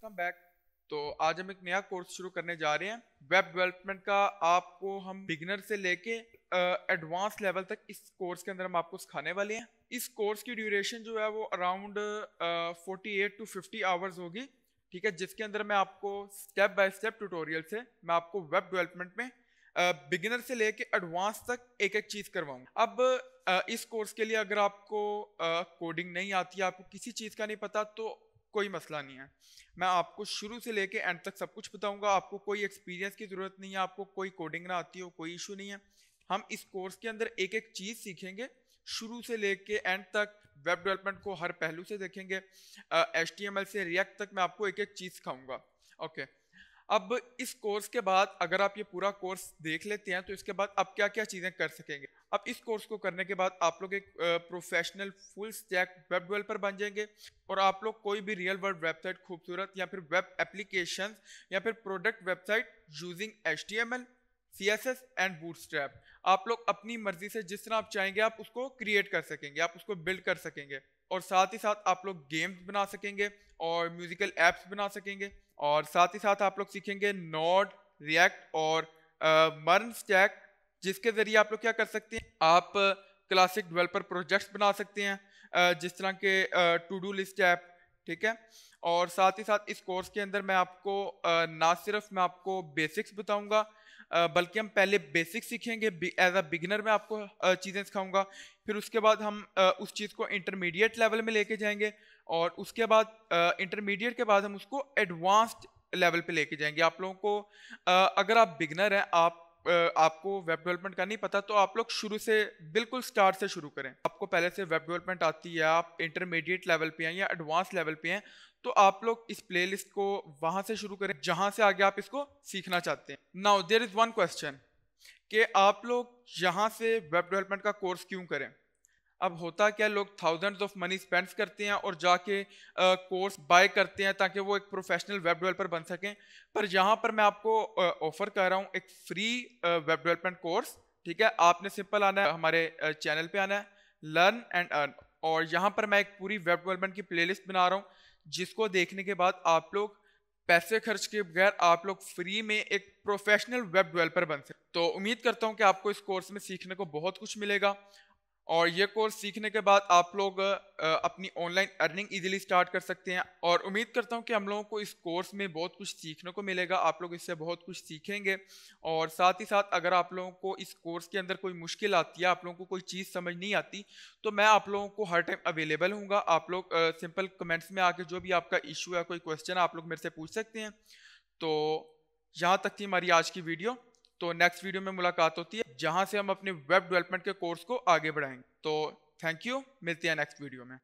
Welcome back तो आज हम एक नया कोर्स शुरू करने जा रहे हैं वेब डेवलपमेंट का आपको हम बिगनर से लेके एडवांस लेवल तक इस कोर्स के अंदर हम आपको सिखाने वाले हैं इस कोर्स की ड्यूरेशन जो है वो around forty eight to fifty hours होगी ठीक है जिसके अंदर मैं आपको स्टेप बाय स्टेप ट्यूटोरियल से मैं आपको वेब डेवलपमेंट में बिगिनर से लेके एडवांस तक एक एक चीज़ करवाऊंगा अब इस कोर्स के लिए अगर आपको कोडिंग नहीं आती आपको किसी चीज़ का नहीं पता तो कोई मसला नहीं है मैं आपको शुरू से लेके एंड तक सब कुछ बताऊंगा आपको कोई एक्सपीरियंस की ज़रूरत नहीं है आपको कोई कोडिंग ना आती हो कोई इशू नहीं है हम इस कोर्स के अंदर एक एक चीज़ सीखेंगे शुरू से लेके एंड तक वेब डेवलपमेंट को हर पहलू से देखेंगे एच uh, से रिएक्ट तक मैं आपको एक एक चीज़ सिखाऊंगा ओके okay. अब इस कोर्स के बाद अगर आप ये पूरा कोर्स देख लेते हैं तो इसके बाद आप क्या क्या चीज़ें कर सकेंगे अब इस कोर्स को करने के बाद आप लोग एक professional full stack web developer बन जाएंगे और आप लोग कोई भी रियल वर्ल्ड वेबसाइट खूबसूरत या फिर वेब एप्लीकेशन या फिर product website using h t m l c s s and strap आप लोग अपनी मर्जी से जिस तरह आप चाहेंगे आप उसको क्रिएट कर सकेंगे आप उसको बिल्ड कर सकेंगे और साथ ही साथ आप लोग गेम्स बना सकेंगे और म्यूज़िकल एप्स बना सकेंगे और साथ ही साथ आप लोग सीखेंगे नोड रिएक्ट और मर्न स्टैक जिसके ज़रिए आप लोग क्या कर सकते हैं आप क्लासिक डेवलपर प्रोजेक्ट्स बना सकते हैं जिस तरह के टू डू लिस्ट ऐप ठीक है और साथ ही साथ इस कोर्स के अंदर मैं आपको ना सिर्फ मैं आपको बेसिक्स बताऊंगा बल्कि हम पहले बेसिक सीखेंगे एज अ बिगिनर में आपको चीज़ें सिखाऊंगा फिर उसके बाद हम उस चीज़ को इंटरमीडिएट लेवल में लेके जाएंगे और उसके बाद इंटरमीडिएट के बाद हम उसको एडवांस्ड लेवल पे लेके जाएंगे आप लोगों को अगर आप बिगनर हैं आप आपको वेब डेवलपमेंट का नहीं पता तो आप लोग शुरू से बिल्कुल स्टार्ट से शुरू करें आपको पहले से वेब डेवलपमेंट आती है आप इंटरमीडिएट लेवल पे हैं या एडवांस लेवल पे हैं तो आप लोग इस प्लेलिस्ट को वहां से शुरू करें जहां से आगे आप इसको सीखना चाहते हैं now there is one question कि आप लोग यहाँ से वेब डेवलपमेंट का कोर्स क्यों करें अब होता क्या लोग थाउजेंड्स ऑफ मनी स्पेंड्स करते हैं और जाके कोर्स बाय करते हैं ताकि वो एक प्रोफेशनल वेब डेवलपर बन सकें पर यहाँ पर मैं आपको ऑफर कर रहा हूँ एक फ्री वेब डेवलपमेंट कोर्स ठीक है आपने सिंपल आना है हमारे चैनल पे आना है लर्न एंड अर्न और यहाँ पर मैं एक पूरी वेब डेवलपमेंट की प्लेलिस्ट बना रहा हूँ जिसको देखने के बाद आप लोग पैसे खर्च के बगैर आप लोग फ्री में एक प्रोफेशनल वेब डेवलपर बन सकते तो उम्मीद करता हूँ कि आपको इस कोर्स में सीखने को बहुत कुछ मिलेगा और ये कोर्स सीखने के बाद आप लोग अपनी ऑनलाइन अर्निंग इजीली स्टार्ट कर सकते हैं और उम्मीद करता हूँ कि हम लोगों को इस कोर्स में बहुत कुछ सीखने को मिलेगा आप लोग इससे बहुत कुछ सीखेंगे और साथ ही साथ अगर आप लोगों को इस कोर्स के अंदर कोई मुश्किल आती है आप लोगों को कोई चीज़ समझ नहीं आती तो मैं आप लोगों को हर टाइम अवेलेबल हूँ आप लोग सिंपल कमेंट्स में आके जो भी आपका इशू है कोई क्वेश्चन आप लोग मेरे से पूछ सकते हैं तो यहाँ तक थी हमारी आज की वीडियो तो नेक्स्ट वीडियो में मुलाकात होती है जहां से हम अपने वेब डेवलपमेंट के कोर्स को आगे बढ़ाएंगे तो थैंक यू मिलती है नेक्स्ट वीडियो में